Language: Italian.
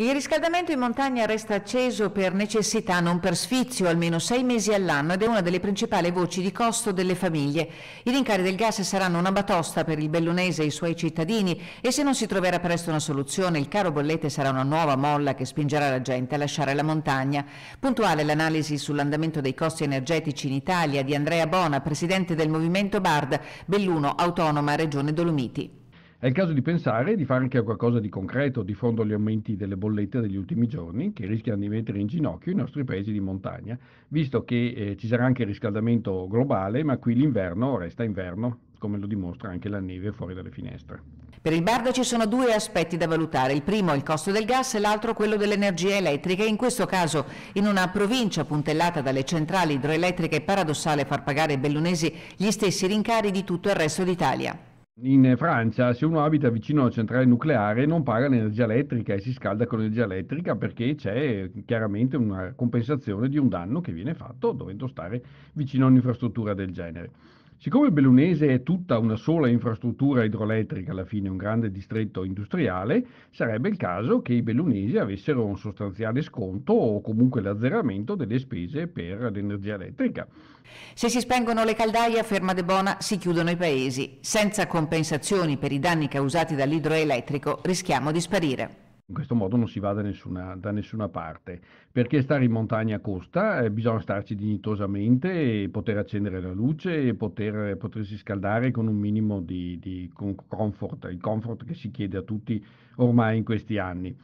Il riscaldamento in montagna resta acceso per necessità, non per sfizio, almeno sei mesi all'anno ed è una delle principali voci di costo delle famiglie. I rincari del gas saranno una batosta per il bellunese e i suoi cittadini e se non si troverà presto una soluzione il caro bollette sarà una nuova molla che spingerà la gente a lasciare la montagna. Puntuale l'analisi sull'andamento dei costi energetici in Italia di Andrea Bona, presidente del Movimento Bard, Belluno, Autonoma, Regione Dolomiti. È il caso di pensare di fare anche qualcosa di concreto di fronte agli aumenti delle bollette degli ultimi giorni che rischiano di mettere in ginocchio i nostri paesi di montagna, visto che eh, ci sarà anche il riscaldamento globale, ma qui l'inverno resta inverno, come lo dimostra anche la neve fuori dalle finestre. Per il Bardo ci sono due aspetti da valutare, il primo il costo del gas e l'altro quello dell'energia elettrica, in questo caso in una provincia puntellata dalle centrali idroelettriche è paradossale far pagare ai bellunesi gli stessi rincari di tutto il resto d'Italia. In Francia, se uno abita vicino a una centrale nucleare, non paga l'energia elettrica e si scalda con l'energia elettrica perché c'è chiaramente una compensazione di un danno che viene fatto dovendo stare vicino a un'infrastruttura del genere. Siccome il Bellunese è tutta una sola infrastruttura idroelettrica, alla fine un grande distretto industriale, sarebbe il caso che i bellunesi avessero un sostanziale sconto o comunque l'azzeramento delle spese per l'energia elettrica. Se si spengono le caldaie a Ferma de Bona si chiudono i paesi. Senza compensazioni per i danni causati dall'idroelettrico rischiamo di sparire in questo modo non si va da nessuna, da nessuna parte, perché stare in montagna costa, eh, bisogna starci dignitosamente e poter accendere la luce e poter, potersi scaldare con un minimo di, di comfort, il comfort che si chiede a tutti ormai in questi anni.